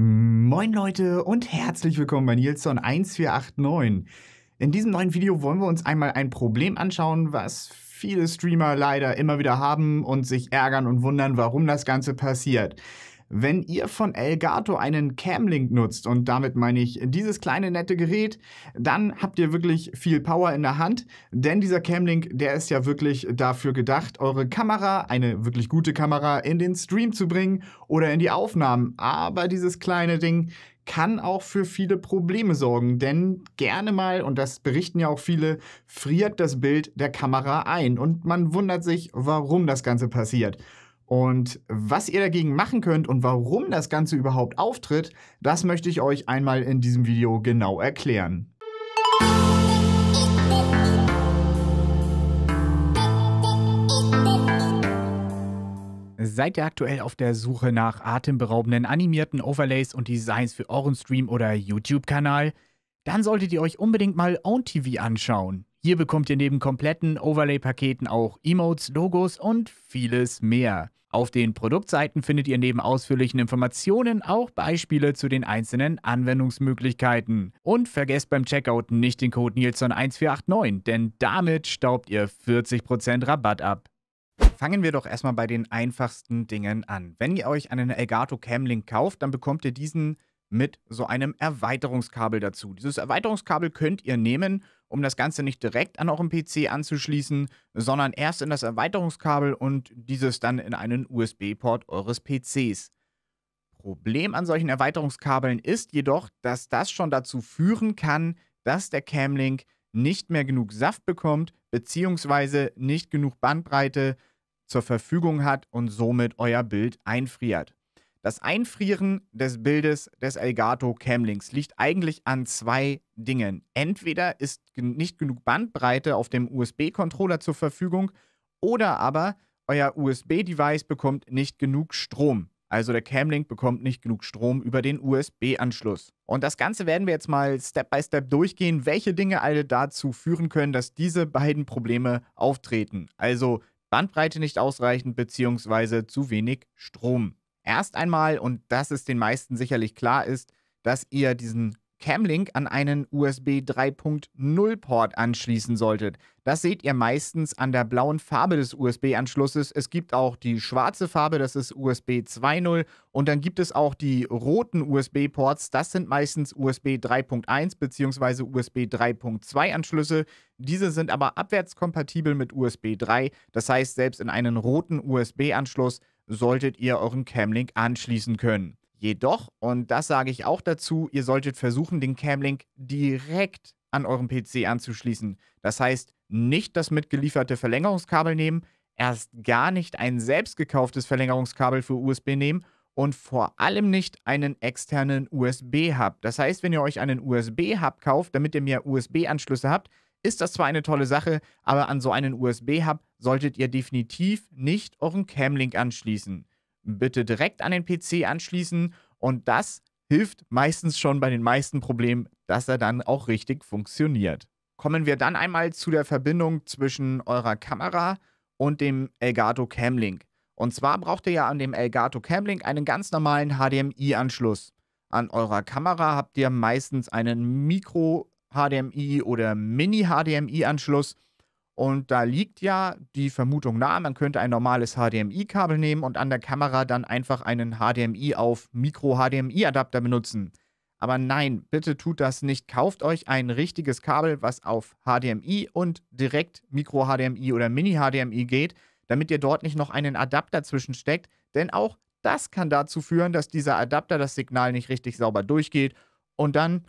Moin Leute und herzlich willkommen bei Nilsson1489. In diesem neuen Video wollen wir uns einmal ein Problem anschauen, was viele Streamer leider immer wieder haben und sich ärgern und wundern, warum das Ganze passiert. Wenn ihr von Elgato einen Camlink nutzt, und damit meine ich dieses kleine nette Gerät, dann habt ihr wirklich viel Power in der Hand, denn dieser Camlink, der ist ja wirklich dafür gedacht, eure Kamera, eine wirklich gute Kamera, in den Stream zu bringen oder in die Aufnahmen. Aber dieses kleine Ding kann auch für viele Probleme sorgen, denn gerne mal, und das berichten ja auch viele, friert das Bild der Kamera ein und man wundert sich, warum das Ganze passiert. Und was ihr dagegen machen könnt und warum das Ganze überhaupt auftritt, das möchte ich euch einmal in diesem Video genau erklären. Seid ihr aktuell auf der Suche nach atemberaubenden animierten Overlays und Designs für euren Stream oder YouTube-Kanal? Dann solltet ihr euch unbedingt mal OwnTV anschauen. Hier bekommt ihr neben kompletten Overlay-Paketen auch Emotes, Logos und vieles mehr. Auf den Produktseiten findet ihr neben ausführlichen Informationen auch Beispiele zu den einzelnen Anwendungsmöglichkeiten. Und vergesst beim Checkout nicht den Code Nielson1489, denn damit staubt ihr 40% Rabatt ab. Fangen wir doch erstmal bei den einfachsten Dingen an. Wenn ihr euch einen Elgato Cam Link kauft, dann bekommt ihr diesen mit so einem Erweiterungskabel dazu. Dieses Erweiterungskabel könnt ihr nehmen um das Ganze nicht direkt an euren PC anzuschließen, sondern erst in das Erweiterungskabel und dieses dann in einen USB-Port eures PCs. Problem an solchen Erweiterungskabeln ist jedoch, dass das schon dazu führen kann, dass der Camlink nicht mehr genug Saft bekommt, bzw. nicht genug Bandbreite zur Verfügung hat und somit euer Bild einfriert. Das Einfrieren des Bildes des Elgato Camlinks liegt eigentlich an zwei Dingen. Entweder ist nicht genug Bandbreite auf dem USB-Controller zur Verfügung oder aber euer USB-Device bekommt nicht genug Strom. Also der Camlink bekommt nicht genug Strom über den USB-Anschluss. Und das Ganze werden wir jetzt mal Step-by-Step Step durchgehen, welche Dinge alle dazu führen können, dass diese beiden Probleme auftreten. Also Bandbreite nicht ausreichend bzw. zu wenig Strom. Erst einmal, und das ist den meisten sicherlich klar, ist, dass ihr diesen Camlink an einen USB 3.0 Port anschließen solltet. Das seht ihr meistens an der blauen Farbe des USB-Anschlusses. Es gibt auch die schwarze Farbe, das ist USB 2.0 und dann gibt es auch die roten USB-Ports, das sind meistens USB 3.1 bzw. USB 3.2 Anschlüsse. Diese sind aber abwärtskompatibel mit USB 3, das heißt selbst in einen roten USB-Anschluss solltet ihr euren Camlink anschließen können. Jedoch, und das sage ich auch dazu, ihr solltet versuchen, den Camlink direkt an euren PC anzuschließen. Das heißt, nicht das mitgelieferte Verlängerungskabel nehmen, erst gar nicht ein selbst gekauftes Verlängerungskabel für USB nehmen und vor allem nicht einen externen USB-Hub. Das heißt, wenn ihr euch einen USB-Hub kauft, damit ihr mehr USB-Anschlüsse habt, ist das zwar eine tolle Sache, aber an so einen USB-Hub solltet ihr definitiv nicht euren Camlink anschließen. Bitte direkt an den PC anschließen und das hilft meistens schon bei den meisten Problemen, dass er dann auch richtig funktioniert. Kommen wir dann einmal zu der Verbindung zwischen eurer Kamera und dem Elgato Camlink. Und zwar braucht ihr ja an dem Elgato Camlink einen ganz normalen HDMI-Anschluss. An eurer Kamera habt ihr meistens einen Mikro HDMI oder Mini-HDMI-Anschluss. Und da liegt ja die Vermutung nahe, man könnte ein normales HDMI-Kabel nehmen und an der Kamera dann einfach einen HDMI auf Micro-HDMI-Adapter benutzen. Aber nein, bitte tut das nicht. Kauft euch ein richtiges Kabel, was auf HDMI und direkt Micro-HDMI oder Mini-HDMI geht, damit ihr dort nicht noch einen Adapter zwischensteckt. Denn auch das kann dazu führen, dass dieser Adapter das Signal nicht richtig sauber durchgeht und dann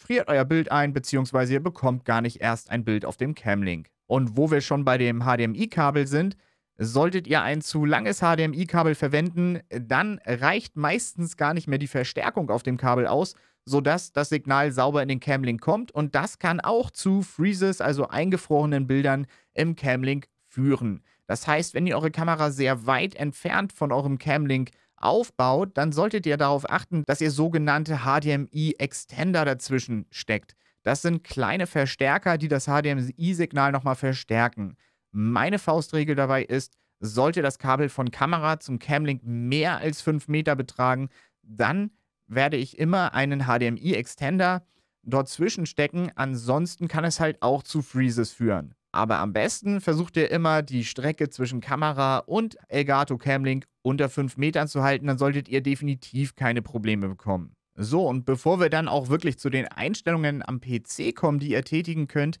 friert euer Bild ein, beziehungsweise ihr bekommt gar nicht erst ein Bild auf dem Camlink. Und wo wir schon bei dem HDMI-Kabel sind, solltet ihr ein zu langes HDMI-Kabel verwenden, dann reicht meistens gar nicht mehr die Verstärkung auf dem Kabel aus, sodass das Signal sauber in den Camlink kommt und das kann auch zu Freezes, also eingefrorenen Bildern im Camlink führen. Das heißt, wenn ihr eure Kamera sehr weit entfernt von eurem Camlink aufbaut, dann solltet ihr darauf achten, dass ihr sogenannte HDMI-Extender dazwischen steckt. Das sind kleine Verstärker, die das HDMI-Signal nochmal verstärken. Meine Faustregel dabei ist, sollte das Kabel von Kamera zum Camlink mehr als 5 Meter betragen, dann werde ich immer einen HDMI-Extender dort zwischenstecken. Ansonsten kann es halt auch zu Freezes führen. Aber am besten versucht ihr immer, die Strecke zwischen Kamera und Elgato Camlink unter 5 Metern zu halten, dann solltet ihr definitiv keine Probleme bekommen. So, und bevor wir dann auch wirklich zu den Einstellungen am PC kommen, die ihr tätigen könnt,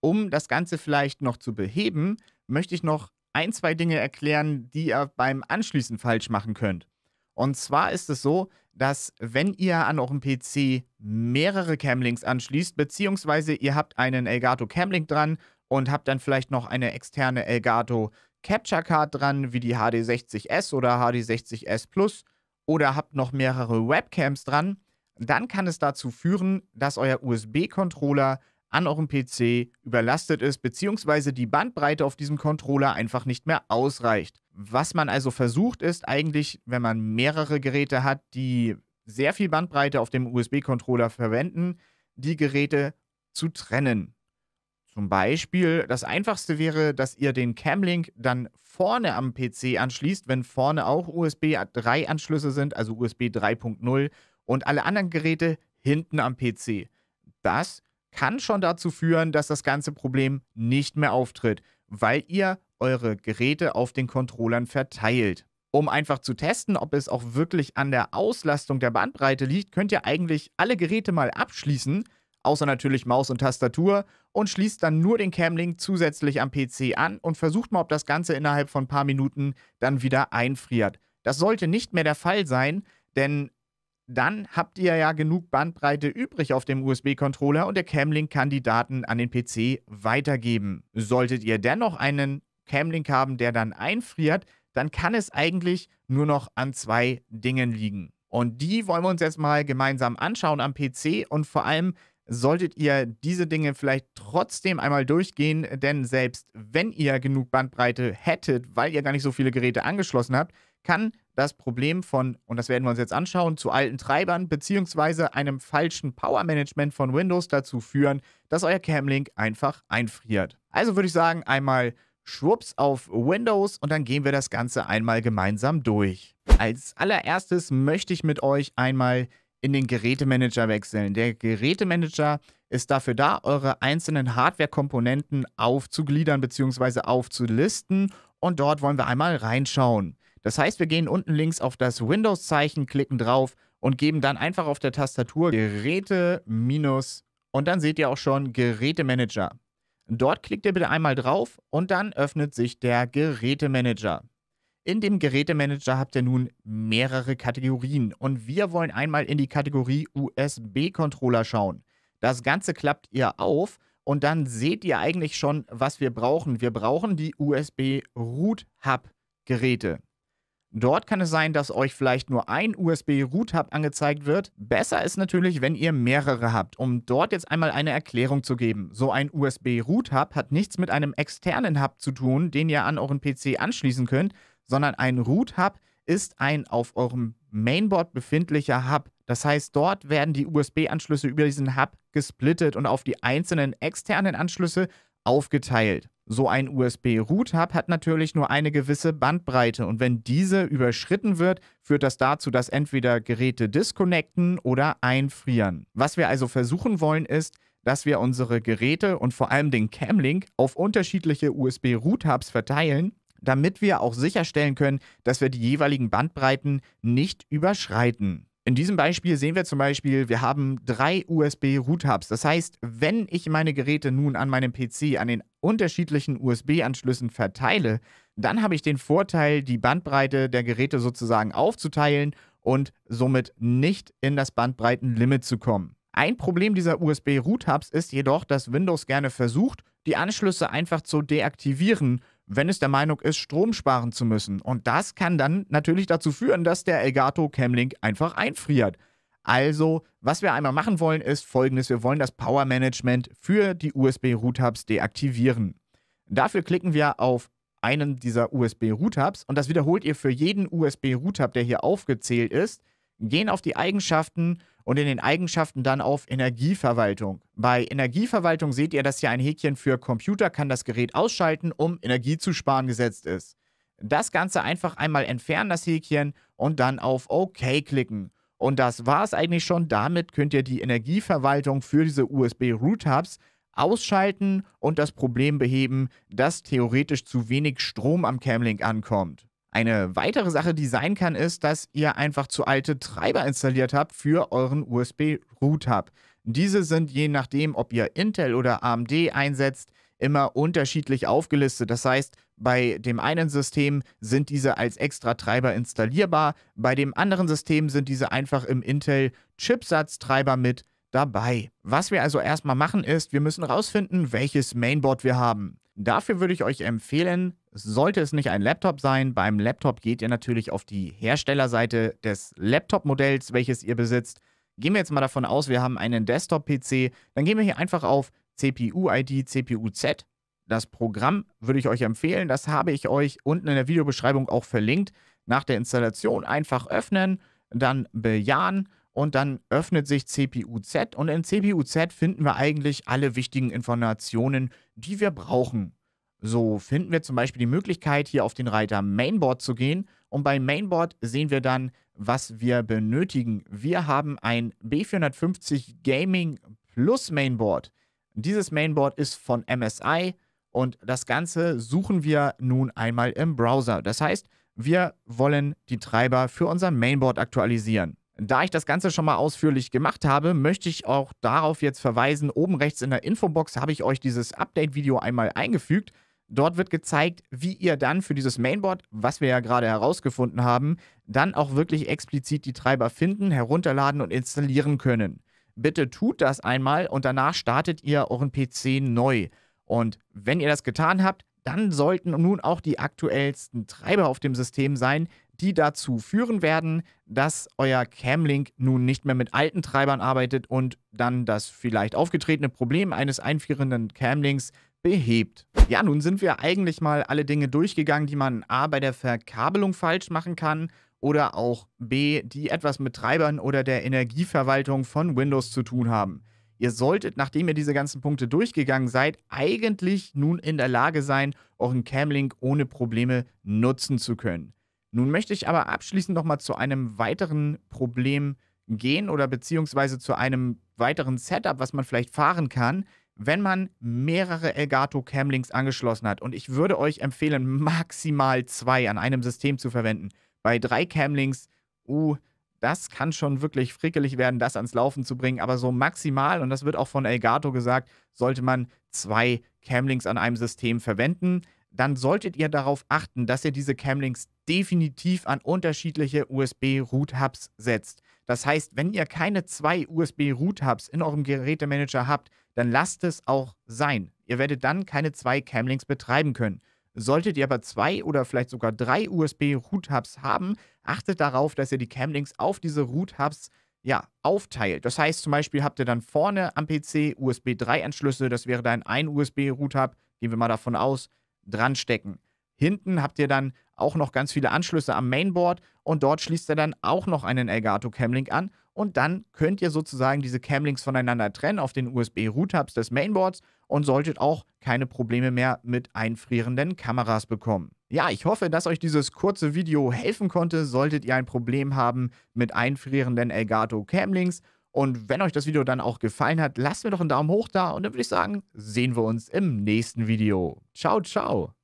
um das Ganze vielleicht noch zu beheben, möchte ich noch ein, zwei Dinge erklären, die ihr beim Anschließen falsch machen könnt. Und zwar ist es so, dass wenn ihr an eurem PC mehrere Camlinks anschließt, beziehungsweise ihr habt einen Elgato Camlink dran und habe dann vielleicht noch eine externe Elgato Capture Card dran, wie die HD60S oder HD60S Plus oder habt noch mehrere Webcams dran, dann kann es dazu führen, dass euer USB-Controller an eurem PC überlastet ist, beziehungsweise die Bandbreite auf diesem Controller einfach nicht mehr ausreicht. Was man also versucht ist eigentlich, wenn man mehrere Geräte hat, die sehr viel Bandbreite auf dem USB-Controller verwenden, die Geräte zu trennen. Zum Beispiel, das einfachste wäre, dass ihr den Camlink dann vorne am PC anschließt, wenn vorne auch USB 3 Anschlüsse sind, also USB 3.0 und alle anderen Geräte hinten am PC. Das kann schon dazu führen, dass das ganze Problem nicht mehr auftritt, weil ihr eure Geräte auf den Controllern verteilt. Um einfach zu testen, ob es auch wirklich an der Auslastung der Bandbreite liegt, könnt ihr eigentlich alle Geräte mal abschließen außer natürlich Maus und Tastatur und schließt dann nur den Camlink zusätzlich am PC an und versucht mal, ob das Ganze innerhalb von ein paar Minuten dann wieder einfriert. Das sollte nicht mehr der Fall sein, denn dann habt ihr ja genug Bandbreite übrig auf dem USB-Controller und der Camlink kann die Daten an den PC weitergeben. Solltet ihr dennoch einen Camlink haben, der dann einfriert, dann kann es eigentlich nur noch an zwei Dingen liegen. Und die wollen wir uns jetzt mal gemeinsam anschauen am PC und vor allem, solltet ihr diese Dinge vielleicht trotzdem einmal durchgehen, denn selbst wenn ihr genug Bandbreite hättet, weil ihr gar nicht so viele Geräte angeschlossen habt, kann das Problem von, und das werden wir uns jetzt anschauen, zu alten Treibern bzw. einem falschen Power-Management von Windows dazu führen, dass euer Camlink einfach einfriert. Also würde ich sagen, einmal schwupps auf Windows und dann gehen wir das Ganze einmal gemeinsam durch. Als allererstes möchte ich mit euch einmal in den Gerätemanager wechseln. Der Gerätemanager ist dafür da, eure einzelnen Hardware-Komponenten aufzugliedern bzw. aufzulisten und dort wollen wir einmal reinschauen. Das heißt, wir gehen unten links auf das Windows-Zeichen, klicken drauf und geben dann einfach auf der Tastatur Geräte minus und dann seht ihr auch schon Gerätemanager. Dort klickt ihr bitte einmal drauf und dann öffnet sich der Gerätemanager. In dem Gerätemanager habt ihr nun mehrere Kategorien und wir wollen einmal in die Kategorie USB-Controller schauen. Das Ganze klappt ihr auf und dann seht ihr eigentlich schon, was wir brauchen. Wir brauchen die USB-Root-Hub-Geräte. Dort kann es sein, dass euch vielleicht nur ein USB-Root-Hub angezeigt wird. Besser ist natürlich, wenn ihr mehrere habt. Um dort jetzt einmal eine Erklärung zu geben. So ein USB-Root-Hub hat nichts mit einem externen Hub zu tun, den ihr an euren PC anschließen könnt, sondern ein Root-Hub ist ein auf eurem Mainboard befindlicher Hub. Das heißt, dort werden die USB-Anschlüsse über diesen Hub gesplittet und auf die einzelnen externen Anschlüsse aufgeteilt. So ein USB-Root-Hub hat natürlich nur eine gewisse Bandbreite und wenn diese überschritten wird, führt das dazu, dass entweder Geräte disconnecten oder einfrieren. Was wir also versuchen wollen ist, dass wir unsere Geräte und vor allem den Camlink auf unterschiedliche USB-Root-Hubs verteilen damit wir auch sicherstellen können, dass wir die jeweiligen Bandbreiten nicht überschreiten. In diesem Beispiel sehen wir zum Beispiel, wir haben drei USB-Root-Hubs. Das heißt, wenn ich meine Geräte nun an meinem PC an den unterschiedlichen USB-Anschlüssen verteile, dann habe ich den Vorteil, die Bandbreite der Geräte sozusagen aufzuteilen und somit nicht in das Bandbreitenlimit zu kommen. Ein Problem dieser USB-Root-Hubs ist jedoch, dass Windows gerne versucht, die Anschlüsse einfach zu deaktivieren wenn es der Meinung ist, Strom sparen zu müssen. Und das kann dann natürlich dazu führen, dass der Elgato Camlink einfach einfriert. Also, was wir einmal machen wollen, ist folgendes. Wir wollen das Power Management für die USB Root Hubs deaktivieren. Dafür klicken wir auf einen dieser USB Root Hubs und das wiederholt ihr für jeden USB Root Hub, der hier aufgezählt ist. Gehen auf die Eigenschaften und in den Eigenschaften dann auf Energieverwaltung. Bei Energieverwaltung seht ihr, dass hier ein Häkchen für Computer kann das Gerät ausschalten, um Energie zu sparen gesetzt ist. Das Ganze einfach einmal entfernen, das Häkchen, und dann auf OK klicken. Und das war es eigentlich schon. Damit könnt ihr die Energieverwaltung für diese USB-Root-Hubs ausschalten und das Problem beheben, dass theoretisch zu wenig Strom am Camlink ankommt. Eine weitere Sache, die sein kann, ist, dass ihr einfach zu alte Treiber installiert habt für euren USB-Root-Hub. Diese sind je nachdem, ob ihr Intel oder AMD einsetzt, immer unterschiedlich aufgelistet. Das heißt, bei dem einen System sind diese als extra Treiber installierbar, bei dem anderen System sind diese einfach im intel Chipsatz-Treiber mit dabei. Was wir also erstmal machen ist, wir müssen rausfinden, welches Mainboard wir haben. Dafür würde ich euch empfehlen, sollte es nicht ein Laptop sein, beim Laptop geht ihr natürlich auf die Herstellerseite des Laptop-Modells, welches ihr besitzt. Gehen wir jetzt mal davon aus, wir haben einen Desktop-PC, dann gehen wir hier einfach auf CPU-ID, CPU-Z. Das Programm würde ich euch empfehlen, das habe ich euch unten in der Videobeschreibung auch verlinkt. Nach der Installation einfach öffnen, dann bejahen und dann öffnet sich CPU-Z und in CPU-Z finden wir eigentlich alle wichtigen Informationen, die wir brauchen. So finden wir zum Beispiel die Möglichkeit, hier auf den Reiter Mainboard zu gehen und bei Mainboard sehen wir dann, was wir benötigen. Wir haben ein B450 Gaming Plus Mainboard. Dieses Mainboard ist von MSI und das Ganze suchen wir nun einmal im Browser. Das heißt, wir wollen die Treiber für unser Mainboard aktualisieren. Da ich das Ganze schon mal ausführlich gemacht habe, möchte ich auch darauf jetzt verweisen, oben rechts in der Infobox habe ich euch dieses Update-Video einmal eingefügt. Dort wird gezeigt, wie ihr dann für dieses Mainboard, was wir ja gerade herausgefunden haben, dann auch wirklich explizit die Treiber finden, herunterladen und installieren können. Bitte tut das einmal und danach startet ihr euren PC neu. Und wenn ihr das getan habt, dann sollten nun auch die aktuellsten Treiber auf dem System sein, die dazu führen werden, dass euer Camlink nun nicht mehr mit alten Treibern arbeitet und dann das vielleicht aufgetretene Problem eines einführenden Camlinks behebt. Ja, nun sind wir eigentlich mal alle Dinge durchgegangen, die man A bei der Verkabelung falsch machen kann oder auch B, die etwas mit Treibern oder der Energieverwaltung von Windows zu tun haben. Ihr solltet, nachdem ihr diese ganzen Punkte durchgegangen seid, eigentlich nun in der Lage sein, euren Camlink ohne Probleme nutzen zu können. Nun möchte ich aber abschließend nochmal zu einem weiteren Problem gehen oder beziehungsweise zu einem weiteren Setup, was man vielleicht fahren kann, wenn man mehrere Elgato Camlinks angeschlossen hat. Und ich würde euch empfehlen, maximal zwei an einem System zu verwenden. Bei drei Camlinks, uh, das kann schon wirklich frickelig werden, das ans Laufen zu bringen. Aber so maximal, und das wird auch von Elgato gesagt, sollte man zwei Camlinks an einem System verwenden dann solltet ihr darauf achten, dass ihr diese Camlinks definitiv an unterschiedliche USB-Root-Hubs setzt. Das heißt, wenn ihr keine zwei USB-Root-Hubs in eurem Gerätemanager habt, dann lasst es auch sein. Ihr werdet dann keine zwei Camlinks betreiben können. Solltet ihr aber zwei oder vielleicht sogar drei USB-Root-Hubs haben, achtet darauf, dass ihr die Camlinks auf diese Root-Hubs ja, aufteilt. Das heißt zum Beispiel habt ihr dann vorne am PC USB 3-Anschlüsse, das wäre dann ein USB-Root-Hub, gehen wir mal davon aus dran stecken. Hinten habt ihr dann auch noch ganz viele Anschlüsse am Mainboard und dort schließt er dann auch noch einen Elgato Camlink an und dann könnt ihr sozusagen diese Camlinks voneinander trennen auf den USB-Root-Hubs des Mainboards und solltet auch keine Probleme mehr mit einfrierenden Kameras bekommen. Ja, ich hoffe, dass euch dieses kurze Video helfen konnte, solltet ihr ein Problem haben mit einfrierenden Elgato Camlinks und wenn euch das Video dann auch gefallen hat, lasst mir doch einen Daumen hoch da und dann würde ich sagen, sehen wir uns im nächsten Video. Ciao, ciao.